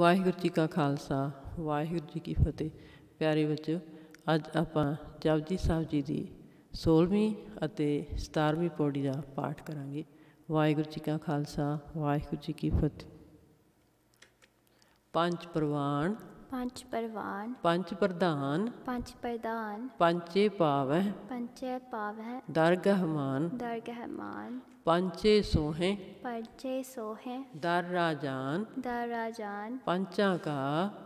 ਵਾਹਿਗੁਰੂ ਜੀ ਕਾ ਖਾਲਸਾ ਵਾਹਿਗੁਰੂ ਜੀ ਕੀ ਫਤਿਹ ਪਿਆਰੇ ਬੱਚਿਓ ਅੱਜ ਆਪਾਂ ਜਪਜੀ ਸਾਹਿਬ ਜੀ ਦੀ 16ਵੀਂ ਅਤੇ 17ਵੀਂ ਪੌੜੀ ਦਾ ਪਾਠ ਕਰਾਂਗੇ ਵਾਹਿਗੁਰੂ ਜੀ ਕਾ ਖਾਲਸਾ ਵਾਹਿਗੁਰੂ ਜੀ ਕੀ ਫਤਿਹ ਪੰਜ ਪ੍ਰਵਾਨ पंच परवान पंच प्रधान पंच प्रधान पंचे पाव पंचे पाव दरगहमान दरगहमान पंचे सोहे पंचे सोहे दर राजान दर राजान पंचा का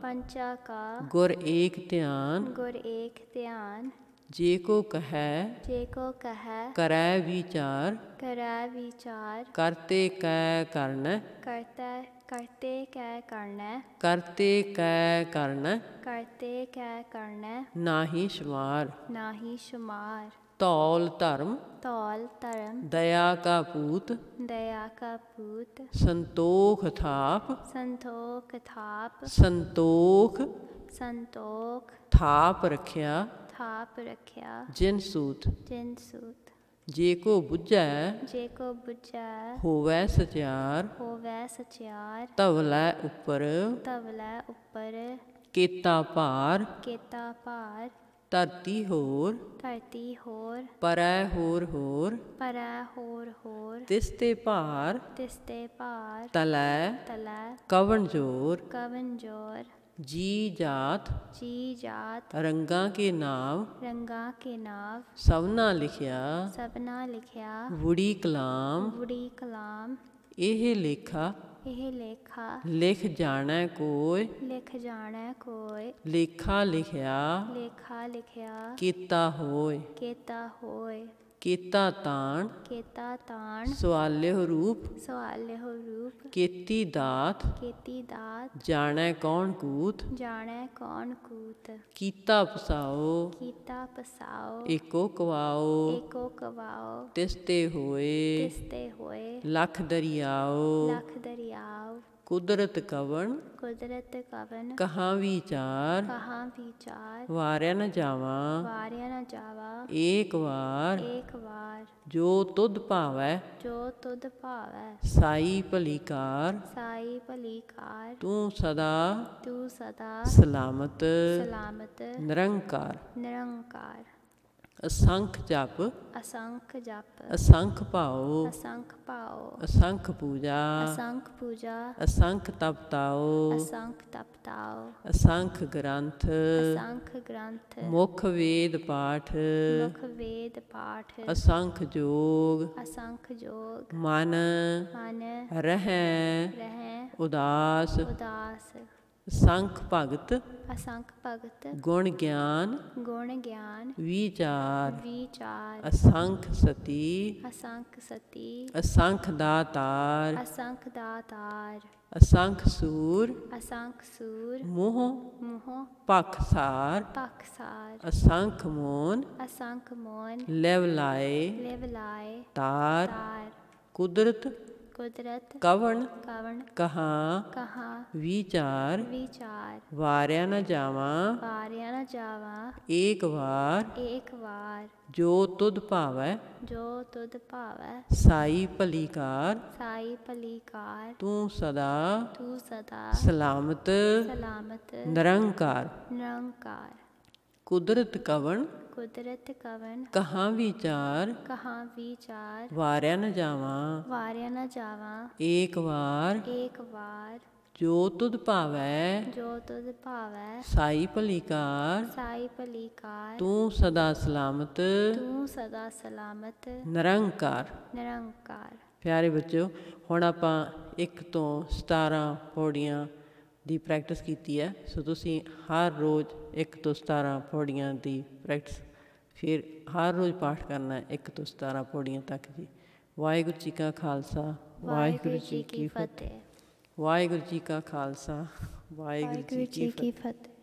पंचा का गुर एक ध्यान गुर एक ध्यान जे को कह जे को कह करय विचार करय विचार करते कह कर्ण करते करते कै कर्ण करते कै कर्ण करते कै कर्ण नाही शुमार नाही शुमार तौल धर्म तौल धर्म दया का पूत दया का पूत संतोख थाप संतोख थाप संतोख संतोख थाप रखिया ਥਾਪ ਰੱਖਿਆ ਜਿਨ ਸੂਤ ਜਿਨ ਸੂਤ ਜੇ ਕੋ 부ਝੈ ਜੇ ਕੋ 부ਝੈ ਹੋਵੈ ਸਚਿਆਰ ਹੋਵੈ ਸਚਿਆਰ ਤਵ ਲੈ ਉਪਰ ਤਵ ਲੈ ਉਪਰ ਕੀਤਾ ਭਾਰ ਕੀਤਾ ਭਾਰ ਧਰਤੀ ਹੋਰ ਧਰਤੀ ਹੋਰ ਪਰੈ ਹੋਰ ਹੋਰ ਪਰੈ ਹੋਰ ਹੋਰ ਤਿਸ ਤੇ ਭਾਰ ਤਿਸ ਤੇ ਭਾਰ ਤਲੈ ਤਲੈ ਕਵਣ ਜੋਰ ਕਵਣ ਜੋਰ जी जात जी जात रंगा के नाव रंगा के नाव सबना लिखिया सबना लिखया वुड़ी कलाम वुड़ी कलाम एह लेखा एह लेखा लिख जाना कोय लिख जाना कोय लेखा लिखया लेखा लिखया किता होय किता होय केता तान केता तान ताण हो रूप हो रूप केती दात केती दात जाने कौन कूत जाने कौन कूत कीता पसाओ कीता पसाओ एको कवाओ एको कवाओ तिस्ते होए तिस्ते होए लख दरियाओ लख दरियाओ કુદરત કાવણ કુદરત કાવણ ક્યાં વિચાર ક્યાં વિચાર વાર્યા ના જાવા વાર્યા ના જાવા એકવાર એકવાર જો તુદ પાવૈ જો તુદ પાવૈ સાઈ ભલીકાર સાઈ ભલીકાર તું સદા તું સદા સલામત સલામત નિરંકાર નિરંકાર ਅਸੰਖ ਜਪ ਅਸੰਖ ਜਪ ਅਸੰਖ ਭਾਉ ਅਸੰਖ ਭਾਉ ਅਸੰਖ ਪੂਜਾ ਅਸੰਖ ਪੂਜਾ ਅਸੰਖ ਤਪਤਾਉ ਅਸੰਖ ਤਪਤਾਉ ਅਸੰਖ ਗ੍ਰੰਥ ਅਸੰਖ ਗ੍ਰੰਥ ਮੁਖ ਵੇਦ ਪਾਠ ਮੁਖ ਵੇਦ ਪਾਠ ਅਸੰਖ ਜੋਗ ਅਸੰਖ ਜੋਗ ਮਨ ਮਨ ਰਹਿ ਰਹਿ ਉਦਾਸ ਉਦਾਸ असंख भगत असंख भगत गुण ज्ञान गुण ज्ञान विचार विचार असंख सती असंख सती असंख दातार असंख दातार असंख सूर असंख सूर मोह मोह पखसार सार असंख मोन असंख मोन लेवलाए लेवलाए तार, तार कुदरत कुदरत कवन कवन कहा विचार विचार वारिया न जावा वारिया न जावा एक बार एक बार जो तुद पाव जो तुद पाव साई पलीकार साई पलीकार तू सदा तू सदा सलामत सलामत निरंकार निरंकार ਕੁਦਰਤ ਕਵਣ ਕੁਦਰਤ ਕਵਨ ਕਹਾਂ ਵਿਚਾਰ ਕਹਾਂ ਵਿਚਾਰ ਵਾਰਿਆ ਨ ਜਾਵਾਂ ਵਾਰਿਆ ਨ ਜਾਵਾਂ ਏਕ ਵਾਰ ਏਕ ਵਾਰ ਜੋ ਤੁਧ ਭਾਵੈ ਜੋ ਤੁਧ ਭਾਵੈ ਸਾਈ ਭਲੀਕਾਰ ਸਾਈ ਭਲੀਕਾਰ ਤੂੰ ਸਦਾ ਸਲਾਮਤ ਤੂੰ ਸਦਾ ਸਲਾਮਤ ਨਿਰੰਕਾਰ ਨਿਰੰਕਾਰ ਪਿਆਰੇ ਬੱਚਿਓ ਹੁਣ ਆਪਾਂ 1 ਤੋਂ 17 ਪੌੜੀਆਂ ਦੀ ਪ੍ਰੈਕਟਿਸ ਕੀਤੀ ਹੈ ਸੋ ਤੁਸੀਂ ਹਰ ਰੋਜ਼ 1 ਤੋਂ 17 ਪੌੜੀਆਂ ਦੀ ਪ੍ਰੈਕਟਿਸ ਫਿਰ ਹਰ ਰੋਜ਼ ਪਾਠ ਕਰਨਾ ਹੈ 1 ਤੋਂ 17 ਪੌੜੀਆਂ ਤੱਕ ਜੀ ਵਾਹਿਗੁਰੂ ਜੀ ਕਾ ਖਾਲਸਾ ਵਾਹਿਗੁਰੂ ਜੀ ਕੀ ਫਤਿਹ ਵਾਹਿਗੁਰੂ ਜੀ ਕਾ ਖਾਲਸਾ ਵਾਹਿਗੁਰੂ ਜੀ ਕੀ ਫਤਿਹ